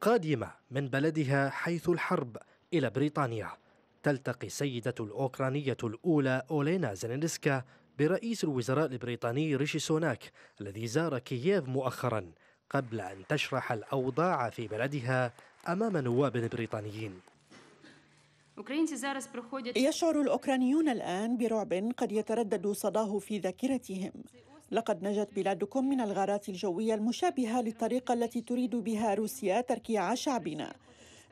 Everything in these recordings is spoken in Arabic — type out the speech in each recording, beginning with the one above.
قادمة من بلدها حيث الحرب إلى بريطانيا تلتقي السيدة الأوكرانية الأولى أولينا زينينسكا برئيس الوزراء البريطاني ريشي سوناك الذي زار كييف مؤخرا قبل أن تشرح الأوضاع في بلدها أمام نواب بريطانيين يشعر الأوكرانيون الآن برعب قد يتردد صداه في ذاكرتهم لقد نجت بلادكم من الغارات الجوية المشابهة للطريقة التي تريد بها روسيا تركيع شعبنا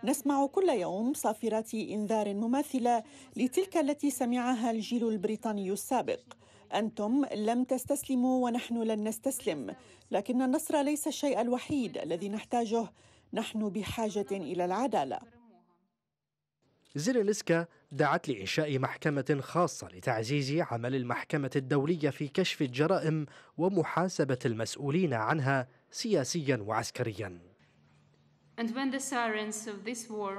نسمع كل يوم صافرات انذار مماثله لتلك التي سمعها الجيل البريطاني السابق انتم لم تستسلموا ونحن لن نستسلم لكن النصر ليس الشيء الوحيد الذي نحتاجه نحن بحاجه الى العداله زيلينسكا دعت لإنشاء محكمة خاصة لتعزيز عمل المحكمة الدولية في كشف الجرائم ومحاسبة المسؤولين عنها سياسيا وعسكريا. And when the sirens of this war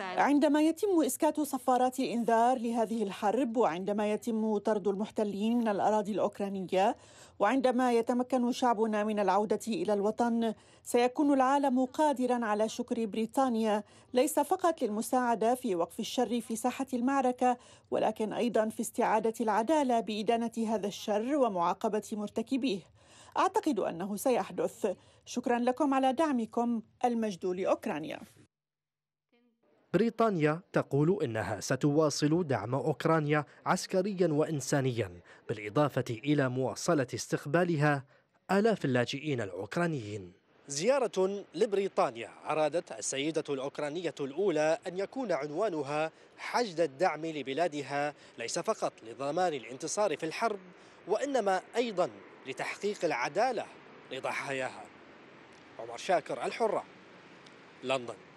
عندما يتم اسكات صفارات الانذار لهذه الحرب وعندما يتم طرد المحتلين من الاراضي الاوكرانيه وعندما يتمكن شعبنا من العوده الى الوطن سيكون العالم قادرا على شكر بريطانيا ليس فقط للمساعده في وقف الشر في ساحه المعركه ولكن ايضا في استعاده العداله بادانه هذا الشر ومعاقبه مرتكبيه اعتقد انه سيحدث شكرا لكم على دعمكم المجد لاوكرانيا بريطانيا تقول إنها ستواصل دعم أوكرانيا عسكريا وإنسانيا بالإضافة إلى مواصلة استقبالها آلاف اللاجئين الأوكرانيين زيارة لبريطانيا أرادت السيدة الأوكرانية الأولى أن يكون عنوانها حشد الدعم لبلادها ليس فقط لضمان الانتصار في الحرب وإنما أيضا لتحقيق العدالة لضحاياها عمر شاكر الحرة لندن